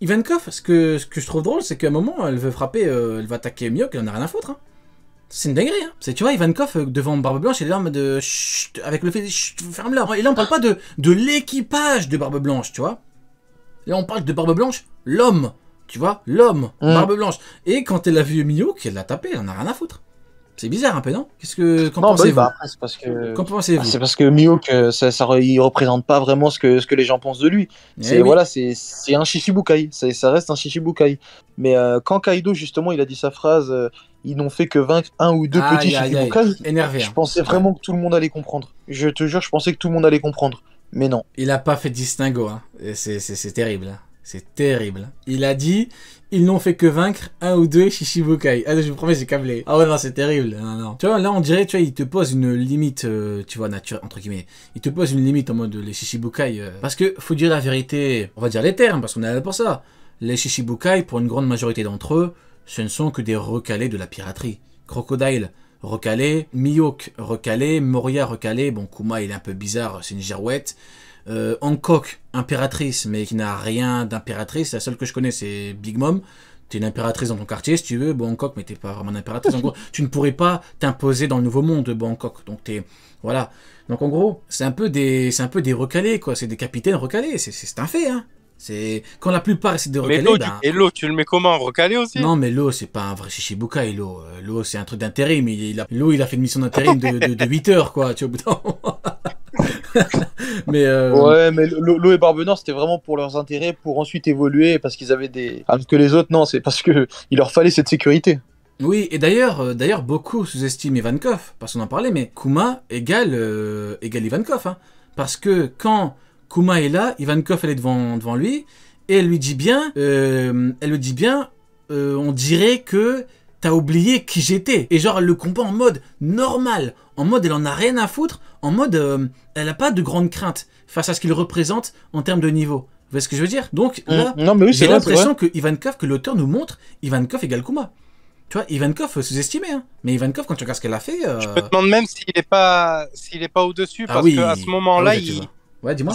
Ivankov, ce que, ce que je trouve drôle, c'est qu'à un moment, elle veut frapper, euh, elle va attaquer Miyok, elle en a rien à foutre. Hein. C'est une dinguerie. Hein. C'est, tu vois, Ivankov, euh, devant Barbe Blanche, il est de, euh, avec le fait de ferme-la. Et là, on parle pas de, de l'équipage de Barbe Blanche, tu vois. Là, on parle de Barbe Blanche, l'homme. Tu vois, l'homme, mm. Barbe Blanche. Et quand elle a vu Miok, elle l'a tapé, elle en a rien à foutre. C'est bizarre un peu, non Qu'est-ce que qu'en bah pensez-vous bah C'est parce que qu'en pensez-vous C'est parce que ça, ça, représente pas vraiment ce que ce que les gens pensent de lui. Eh c'est voilà, c'est un Shishibukai. Ça, ça reste un Shishibukai. Mais euh, quand Kaido justement, il a dit sa phrase, euh, ils n'ont fait que vaincre un ou deux petits Shishibukai. Énervé. Hein. Je pensais vraiment que tout le monde allait comprendre. Je te jure, je pensais que tout le monde allait comprendre. Mais non. Il n'a pas fait de distinguo. Hein. C'est terrible. Hein. C'est terrible. Hein. Il a dit, ils n'ont fait que vaincre un ou deux Shishibukai. Ah, je vous promets, j'ai câblé. Ah ouais, non, c'est terrible. Non, non. Tu vois, là, on dirait, tu vois, il te pose une limite, euh, tu vois, nature, entre guillemets. Il te pose une limite en mode les Shishibukai. Euh. parce que, faut dire la vérité, on va dire les termes, parce qu'on est là pour ça. Les Shishibukai, pour une grande majorité d'entre eux, ce ne sont que des recalés de la piraterie. Crocodile, recalé. Miyok, recalé. Moria, recalé. Bon, Kuma, il est un peu bizarre, c'est une girouette. Euh, Hancock, impératrice, mais qui n'a rien d'impératrice. La seule que je connais, c'est Big Mom. T'es une impératrice dans ton quartier, si tu veux. Bon, Hancock, mais t'es pas vraiment une impératrice. En gros, tu ne pourrais pas t'imposer dans le nouveau monde, de Hancock. Donc, t'es. Voilà. Donc, en gros, c'est un peu des, c'est un peu des recalés, quoi. C'est des capitaines recalés. C'est, un fait, hein. C'est quand la plupart c'est de recalés. Mais ben... tu... Et l'eau, tu le mets comment Recalé aussi Non, mais l'eau, c'est pas un vrai Shishibuka. Euh, l'eau, c'est un truc d'intérim. Il, l'eau, il a fait une mission d'intérim de, 8 heures, quoi. Tu vois, au bout mais euh, Ouais, mais l'eau et Barbenor, c'était vraiment pour leurs intérêts, pour ensuite évoluer, parce qu'ils avaient des. Alors ah, que les autres, non, c'est parce que il leur fallait cette sécurité. Oui, et d'ailleurs, euh, d'ailleurs beaucoup sous-estiment Ivankov, parce qu'on en parlait, mais Kuma égale, euh, égale Ivankov. Hein. parce que quand Kuma est là, Ivankov, elle est devant, devant lui, et elle lui dit bien, euh, elle lui dit bien, on dirait que t'as oublié qui j'étais. Et genre, elle le comprend en mode normal. En mode, elle en a rien à foutre. En mode, euh, elle a pas de grande crainte face à ce qu'il représente en termes de niveau. Vous voyez ce que je veux dire Donc, mm. là, j'ai l'impression que Ivankov, que l'auteur nous montre, Ivankov égale Kuma. Tu vois, Ivankov euh, sous-estimé, hein. mais Ivankov, quand tu regardes ce qu'elle a fait. Euh, je me demande même s'il n'est pas, pas au-dessus, ah parce oui. qu'à ce moment-là, ah il... ouais, dis-moi.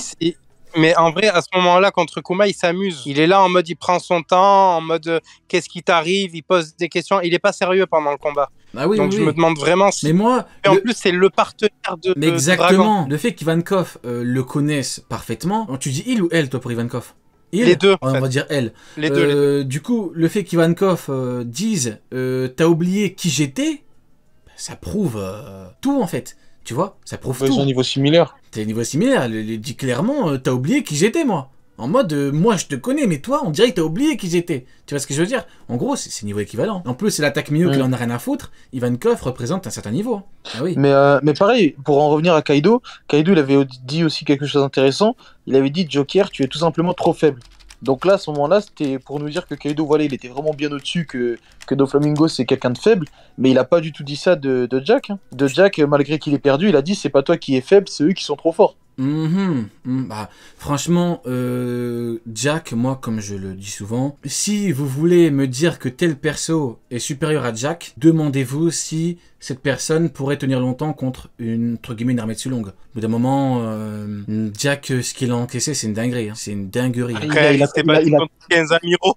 Mais en vrai, à ce moment-là, contre Kuma, il s'amuse. Il est là en mode, il prend son temps, en mode, euh, qu'est-ce qui t'arrive Il pose des questions. Il n'est pas sérieux pendant le combat. Bah oui, Donc je me demande vraiment si. Mais moi. Et en plus, c'est le partenaire de. Mais exactement. le fait qu'Ivankov euh, le connaisse parfaitement. Tu dis il ou elle, toi, pour Ivankov il, les deux. On va dire elle. Les deux, euh, Du coup, le fait qu'Ivankov euh, dise T'as oublié qui j'étais ça prouve tout en fait. Tu vois, ça prouve tout. Ils un niveau similaire. T'as un niveau similaire. Il dit clairement, euh, t'as oublié qui j'étais, moi. En mode, euh, moi je te connais, mais toi, on dirait que t'as oublié qui j'étais. Tu vois ce que je veux dire En gros, c'est niveau équivalent. En plus, c'est l'attaque Mio il qui en a rien à foutre. Koff représente un certain niveau. Hein. Ah mais, euh, mais pareil, pour en revenir à Kaido, Kaido il avait dit aussi quelque chose d'intéressant. Il avait dit Joker, tu es tout simplement trop faible. Donc là, à ce moment-là, c'était pour nous dire que Kaido, voilà, il était vraiment bien au-dessus, que, que Doflamingo, c'est quelqu'un de faible, mais il n'a pas du tout dit ça de, Jack. Hein. De Jack, malgré qu'il ait perdu, il a dit c'est pas toi qui es faible, c'est eux qui sont trop forts. Mhm, mhm. bah, franchement, euh, Jack, moi, comme je le dis souvent, si vous voulez me dire que tel perso est supérieur à Jack, demandez-vous si cette personne pourrait tenir longtemps contre une, entre guillemets, une armée de longue. Au bout d'un moment, euh, Jack, ce qu'il a encaissé, c'est une dinguerie. Hein. C'est une dinguerie. il, a s'est battu contre 15 amiraux.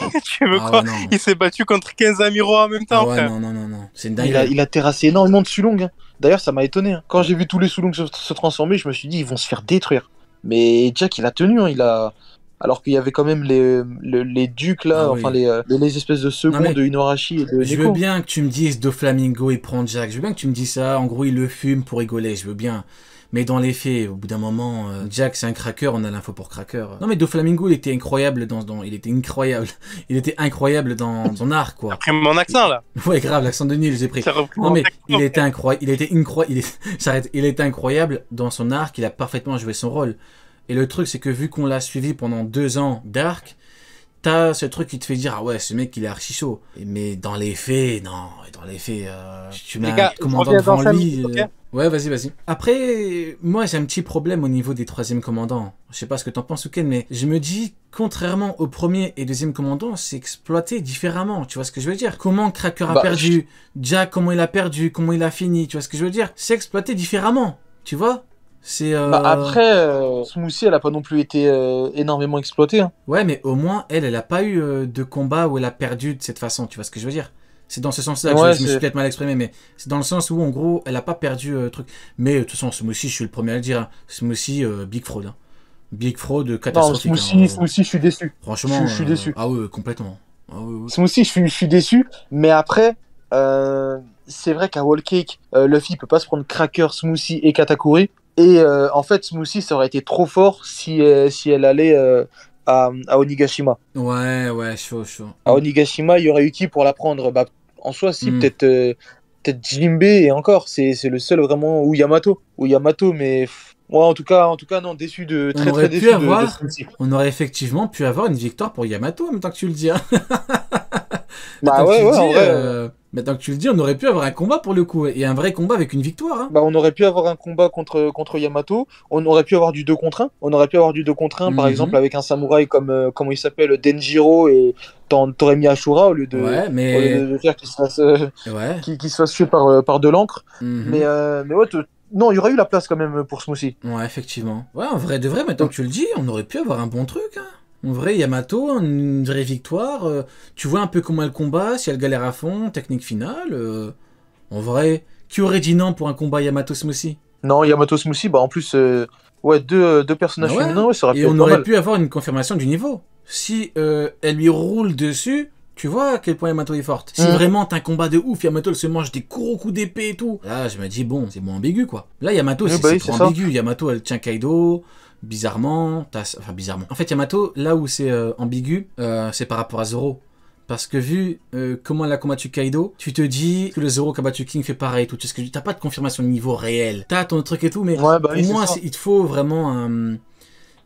tu veux ah quoi Il s'est battu contre 15 amiraux en même temps. Ah non, non, non, non. C'est une dinguerie. Il a, terrassé énormément de Sulong. Hein. D'ailleurs, ça m'a étonné. Hein. Quand j'ai vu tous les soulongs se, transformer, je me suis dit, ils vont se faire détruire. Mais Jack, il a tenu. Hein, il a... Alors qu'il y avait quand même les, les, ducs, là, ah enfin euh, les, espèces de secondes de Inorashi et de Je veux bien que tu me dises Doflamingo, Flamingo, il prend Jack. Je veux bien que tu me dises ça. En gros, il le fume pour rigoler. Je veux bien. Mais dans les faits, au bout d'un moment, euh, mm. Jack c'est un cracker, on a l'info pour cracker. Non mais Doflamingo il était incroyable dans, dans, il était incroyable, il était incroyable dans son art quoi. Après mon accent là. Ouais grave l'accent de Nil j'ai pris. Non mais il était incroyable, il était incroyable, il était incroyable dans son arc, il a parfaitement joué son rôle. Et le truc c'est que vu qu'on l'a suivi pendant deux ans d'arc, t'as ce truc qui te fait dire ah ouais ce mec il est archi chaud mais dans les faits non dans les faits euh, tu mets un commandant devant lui euh, Ouais, vas-y, vas-y. Après, moi j'ai un petit problème au niveau des troisième commandants. Je sais pas ce que t'en penses, Ouken, mais je me dis, contrairement au premier et deuxième commandant, c'est exploité différemment. Tu vois ce que je veux dire Comment Cracker a bah, perdu Jack, comment il a perdu Comment il a fini Tu vois ce que je veux dire C'est exploité différemment. Tu vois c'est euh, bah, après, euh, Smoothie, elle a pas non plus été euh, énormément exploitée. Hein. Ouais, mais au moins, elle, elle a pas eu euh, de combat où elle a perdu de cette façon, tu vois ce que je veux dire c'est dans ce sens-là que je, me suis peut-être mal exprimé, mais c'est dans le sens où, en gros, elle a pas perdu le euh, truc. Mais de toute façon, Smoothie, je suis le premier à le dire. Smoothie, hein. euh, big fraud. Hein. Big fraud catastrophique. Non, Smoothie, hein. je suis déçu. Franchement, je, suis euh, déçu. Ah ouais, complètement. Ah Smoothie, je suis, déçu. Mais après, c'est vrai qu'à Wall Cake, Luffy peut pas se prendre Cracker, Smoothie et Katakuri. Et en fait, Smoothie, ça aurait été trop fort si, si elle allait à, Onigashima. Ouais, ouais, chaud, chaud. À Onigashima, il y aurait eu qui pour la prendre bah, En soi, si, hmm. peut-être euh, peut-être Jinbe et encore, c'est le seul vraiment, ou Yamato, ou Yamato, mais ouais, en tout cas, en tout cas, non, déçu de très on aurait très déçu de, On aurait effectivement pu avoir une victoire pour Yamato, en même temps que tu le dis. Hein. bah ouais, ouais, vrai, euh, euh, Maintenant que tu le dis, on aurait pu avoir un combat pour le coup, et un vrai combat avec une victoire. Hein. Bah, on aurait pu avoir un combat contre, contre Yamato, on aurait pu avoir du 2 contre 1, on aurait pu avoir du 2 contre 1 par mhm. exemple avec un samouraï comme, euh, comment il s'appelle, Denjiro, et t'aurais mis Ashura au lieu de, mais... de faire qu'il se fasse, euh, par, euh, par de l'encre. Mhm. Mais, mais ouais, non, il y aurait eu la place quand même pour ce Smoothie. Ouais, effectivement. Ouais, en vrai de vrai, maintenant que tu le dis, on aurait pu avoir un bon truc. Hein. En vrai, Yamato, hein, une vraie victoire. Euh, tu vois un peu comment elle combat, si elle galère à fond, technique finale. Euh, en vrai, qui aurait dit non pour un combat Yamato Smoothie Non, Yamato Smoothie, bah en plus, euh, ouais, deux, personnages ça Et on aurait pu avoir une confirmation du niveau. Si elle lui roule dessus, tu vois à quel point Yamato est forte. Si mm. vraiment t'as un combat de ouf, Yamato elle se mange des gros coups d'épée et tout. Là, je me dis, bon, c'est moins ambigu quoi. Là, Yamato, bah c'est trop ambigu. Yamato, elle tient Kaido. Bizarrement, enfin bizarrement. En fait, Yamato, là où c'est euh, ambigu, euh, c'est par rapport à Zoro. Parce que vu euh, comment elle a combattu Kaido, tu te dis que le Zoro qui a battu King fait pareil, tout. Tu que t'as pas de confirmation de niveau réel. T'as ton truc et tout, mais bah au moins, il te faut vraiment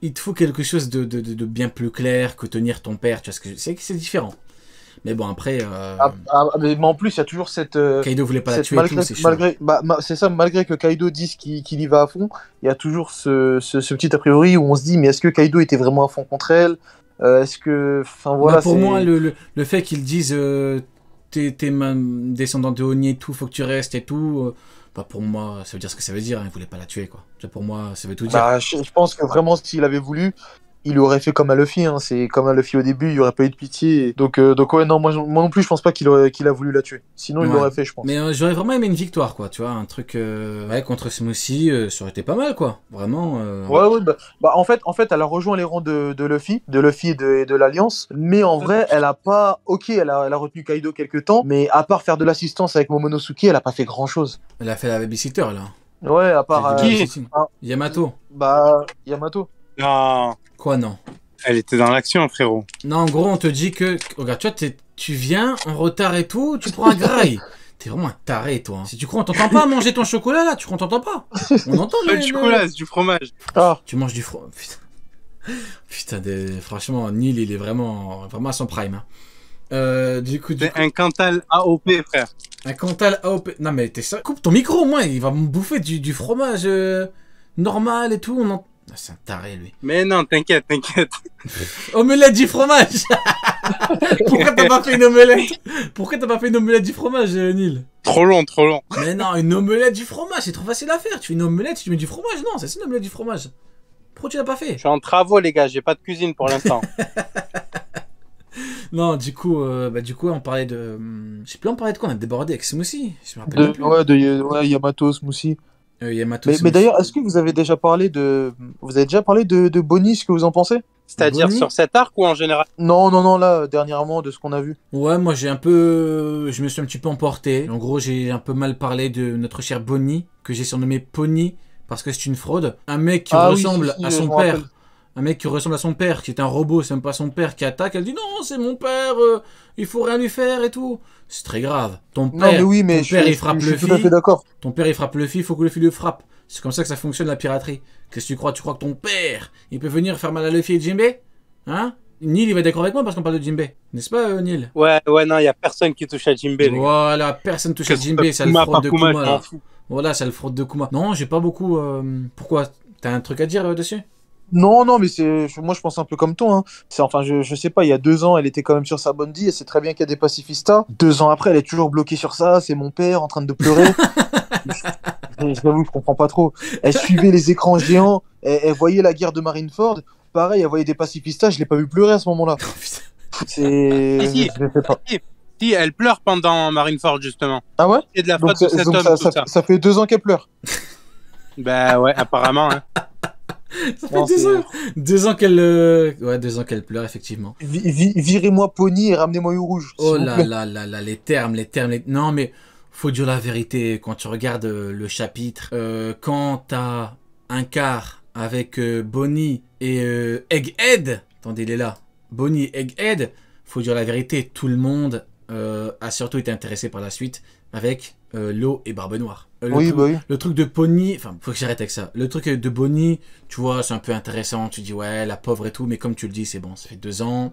il te faut quelque chose de, bien plus clair que tenir ton père. Tu vois, c'est différent. Mais bon, après. Euh, ah, ah, mais, en plus, il y a toujours cette. Euh, Kaido voulait pas la tuer malgré, c'est malgré, bah, C'est ça, malgré que Kaido dise qu'il, y va à fond, il y a toujours ce, petit a priori où on se dit mais est-ce que Kaido était vraiment à fond contre elle euh, Est-ce que. Enfin voilà. Bah, pour moi, le, le, fait qu'ils disent t'es, t'es descendant de Oni et tout, faut que tu restes et tout. Bah pour moi, ça veut dire ce que ça veut dire. Hein, il voulait pas la tuer, quoi. Pour moi, ça veut tout dire. Bah, je, pense que vraiment, s'il avait voulu, il aurait fait comme à Luffy, hein. c'est comme à Luffy au début, il aurait pas eu de pitié. Donc, euh, donc ouais, non, moi, non plus, je pense pas qu'il qu'il a voulu la tuer. Sinon, il l'aurait fait, je pense. Mais euh, j'aurais vraiment aimé une victoire, quoi, tu vois, un truc euh, ouais, contre Smoothie, ça aurait été pas mal, quoi, vraiment. Ouais, ouais, bah, bah, en fait, en fait, elle a rejoint les rangs de, de Luffy, de Luffy et de, l'Alliance, mais en vrai, elle a pas, ok, elle a, elle a retenu Kaido quelques temps, mais à part faire de l'assistance avec Momonosuke, elle a pas fait grand chose. Elle a fait la babysitter, là. Ouais, à part. Qui Yamato. Bah, Yamato. Non. Quoi, non Elle était dans l'action, frérot. Non, en gros, on te dit que. Regarde, tu vois, tu viens en retard et tout, tu prends un graille. T'es vraiment un taré, toi. Hein. Si tu crois, on t'entend pas manger ton chocolat là, tu crois, on t'entend pas. On entend Pas du chocolat, c'est du fromage. Oh. Tu manges du fromage. Putain, Putain franchement, Neil, il est vraiment, vraiment à son prime. Hein. Euh, du coup, un Cantal AOP, frère. Un Cantal AOP. Non, mais t'es ça. Coupe ton micro, au moins, il va me bouffer du, fromage euh, normal et tout. On entend c'est un taré, lui. Mais non, t'inquiète, t'inquiète. omelette du fromage Pourquoi t'as pas fait une omelette Pourquoi t'as pas fait une omelette du fromage, euh, Nil? Trop long, trop long. Mais non, une omelette du fromage, c'est trop facile à faire. Tu fais une omelette, tu mets du fromage. Non, c'est une omelette du fromage. Pourquoi tu l'as pas fait Je suis en travaux, les gars, j'ai pas de cuisine pour l'instant. non, du coup, euh, bah, du coup, on parlait de. Hum, je sais plus, on parlait de quoi On a débordé avec Smoothie. Ouais, de ouais, Yamato euh, mais, d'ailleurs, est-ce que vous avez déjà parlé de, vous avez déjà parlé de, Bonnie, ce que vous en pensez C'est-à-dire sur cet arc ou en général Non, non, non, là, dernièrement, de ce qu'on a vu. Ouais, moi j'ai un peu, je me suis un petit peu emporté. En gros, j'ai un peu mal parlé de notre chère Bonnie, que j'ai surnommé Pony, parce que c'est une fraude. Un mec qui ah ressemble à son père un mec qui ressemble à son père, qui est un robot, c'est même pas son père qui attaque, elle dit non, c'est mon père, euh, il faut rien lui faire et tout. C'est très grave. Ton père, oui, il frappe le suis d'accord. Ton père il frappe le fils, il faut que le fils le frappe. C'est comme ça que ça fonctionne la piraterie. Qu'est-ce que tu crois Tu crois que ton père, il peut venir faire mal à Luffy et Jimbe Hein Neil, il va d'accord avec moi parce qu'on parle de Jimbe. N'est-ce pas, euh, Neil Ouais, ouais, non, il n'y a personne qui touche à Jimbe. Voilà, personne touche à Jimbe, ça le fraude de Kuma. voilà, ça le fraude de Kuma. Non, j'ai pas beaucoup. Euh, pourquoi T'as un truc à dire dessus non, non, mais c'est moi je pense un peu comme toi. Hein. C'est enfin, je, sais pas. Il y a deux ans, elle était quand même sur sa bonne elle c'est très bien qu'il y a des pacifistas. Deux ans après, elle est toujours bloquée sur ça. C'est mon père en train de pleurer. je, je, je comprends pas trop. Elle suivait les écrans géants. Elle, voyait la guerre de Marineford. Pareil, elle voyait des pacifistas. Je l'ai pas vu pleurer à ce moment-là. Oh, c'est. Ah, si, si, elle pleure pendant Marineford justement. Ah ouais. de la faute de homme. Ça, ça fait deux ans qu'elle pleure. bah ouais, apparemment. Hein. Ça fait deux, ans. qu'elle. Euh, deux ans qu'elle pleure, effectivement. Virez-moi Pony et ramenez-moi au rouge. Oh là là là là, les termes, les termes. Non, mais faut dire la vérité. Quand tu regardes euh, le chapitre, euh, quand t'as un quart avec euh, Bonnie et Egghead. Attendez, il est là. Bonnie et Egghead, faut dire la vérité, tout le monde a surtout été intéressé par la suite avec l'eau et Barbe Noire. Euh, bah le truc, de Pony, enfin, faut que j'arrête avec ça. Le truc de Bonnie, tu vois, c'est un peu intéressant. Tu dis, ouais, la pauvre et tout, mais comme tu le dis, c'est bon, ça fait deux ans.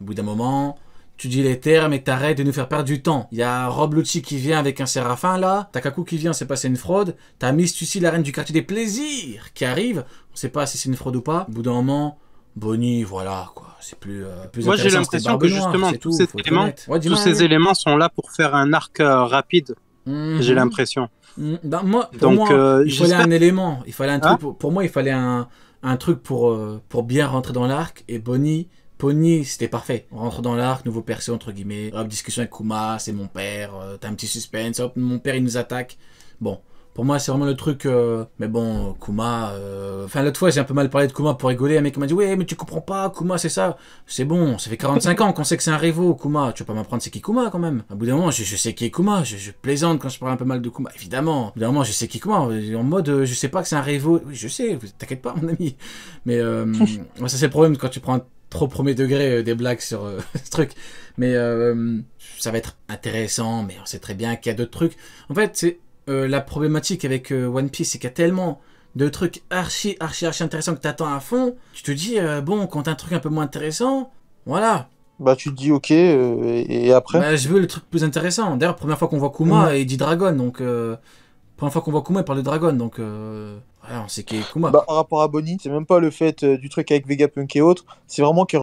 Au bout d'un moment, tu dis les termes et t'arrêtes de nous faire perdre du temps. Il y a Rob qui vient avec un séraphin là, Takaku qui vient, c'est sait pas c'est une fraude, t'as Miss ici la reine du quartier des plaisirs, qui arrive, on sait pas si c'est une fraude ou pas. Au bout d'un moment, Bonnie, voilà quoi, c'est plus, intéressant. Euh, Moi j'ai l'impression que justement tous, ces, éléments, sont là pour faire un arc euh, rapide, j'ai mhm. l'impression. Mm, bah, moi, pour Donc, moi, hein, euh, il fallait un élément. Il fallait un hein truc pour, moi, il fallait un, un truc pour, euh, pour bien rentrer dans l'arc. Et Bonnie, Pony, c'était parfait. On rentre dans l'arc, nouveau percé entre guillemets. discussion avec Kuma, c'est mon père. Euh, t'as un petit suspense. mon père, il nous attaque. Bon. Pour moi, c'est vraiment le truc. Euh, mais bon, Kuma. Euh, enfin, l'autre fois, j'ai un peu mal parlé de Kuma pour rigoler. Un mec m'a dit Ouais, mais tu comprends pas, Kuma, c'est ça. C'est bon, ça fait 45 ans qu'on sait que c'est un réveau Kuma. Tu vas pas m'apprendre c'est qui Kuma quand même. À bout d'un moment, je, sais qui est Kuma. Je, plaisante quand je parle un peu mal de Kuma. Évidemment. Au bout d'un moment, je sais qui est Kuma. En mode, euh, je sais pas que c'est un réveau Oui, je sais, t'inquiète pas, mon ami. Mais ça, c'est le problème quand tu prends trop premier degré des blagues sur ce truc. Mais ça va être intéressant, mais on sait très bien qu'il y a d'autres trucs. En fait, c'est euh, la problématique avec euh, One Piece, c'est qu'il y a tellement de trucs archi, archi, archi intéressants que t'attends à fond. Tu te dis, euh, bon, quand t'as un truc un peu moins intéressant, voilà. Bah, tu te dis, ok, et, après bah, Je veux le truc plus intéressant. D'ailleurs, première fois qu'on voit Kuma, mm. et il dit Dragon, donc. première fois qu'on voit Kuma, il parle de Dragon, donc. Voilà, on sait qui est Kuma. Bah, par rapport à Bonnie, c'est même pas le fait du truc avec Vegapunk et autres, c'est vraiment qu'il